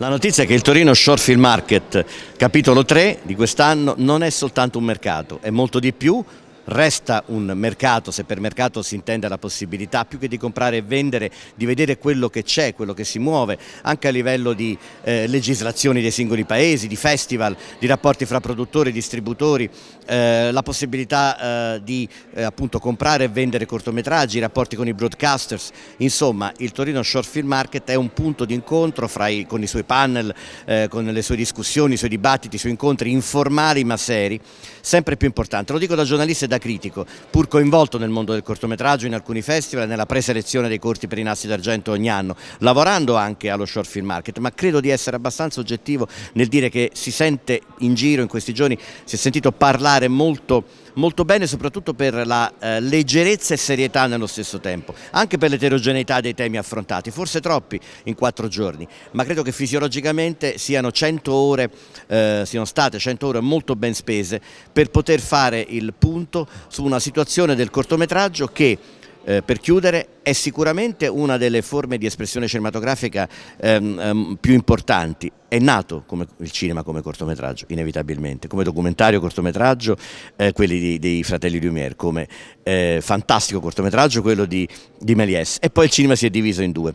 La notizia è che il Torino Short Shortfield Market, capitolo 3 di quest'anno, non è soltanto un mercato, è molto di più, resta un mercato, se per mercato si intende la possibilità più che di comprare e vendere, di vedere quello che c'è, quello che si muove, anche a livello di eh, legislazioni dei singoli paesi, di festival, di rapporti fra produttori e distributori, eh, la possibilità eh, di eh, appunto, comprare e vendere cortometraggi, i rapporti con i broadcasters, insomma il Torino Short Film Market è un punto di incontro i, con i suoi panel, eh, con le sue discussioni, i suoi dibattiti, i suoi incontri informali ma seri, sempre più importante. Lo dico da giornalista da critico, pur coinvolto nel mondo del cortometraggio in alcuni festival e nella preselezione dei corti per i Nassi d'Argento ogni anno, lavorando anche allo Short Film Market, ma credo di essere abbastanza oggettivo nel dire che si sente in giro in questi giorni, si è sentito parlare molto molto bene soprattutto per la eh, leggerezza e serietà nello stesso tempo, anche per l'eterogeneità dei temi affrontati, forse troppi in quattro giorni, ma credo che fisiologicamente siano, 100 ore, eh, siano state 100 ore molto ben spese per poter fare il punto lavorato su una situazione del cortometraggio che eh, per chiudere, è sicuramente una delle forme di espressione cinematografica ehm, ehm, più importanti. È nato come, il cinema come cortometraggio, inevitabilmente, come documentario cortometraggio, eh, quelli di, dei fratelli Lumière, come eh, fantastico cortometraggio, quello di, di Méliès. E poi il cinema si è diviso in due.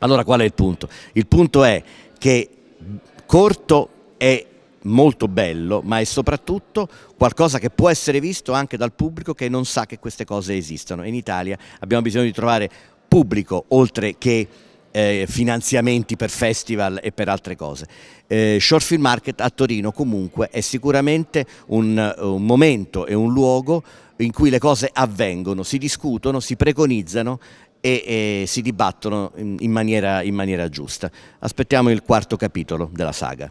Allora qual è il punto? Il punto è che corto è molto bello, ma è soprattutto qualcosa che può essere visto anche dal pubblico che non sa che queste cose esistono. In Italia abbiamo bisogno di trovare pubblico oltre che eh, finanziamenti per festival e per altre cose. Eh, Short Film Market a Torino comunque è sicuramente un, un momento e un luogo in cui le cose avvengono, si discutono, si preconizzano e, e si dibattono in, in, maniera, in maniera giusta. Aspettiamo il quarto capitolo della saga.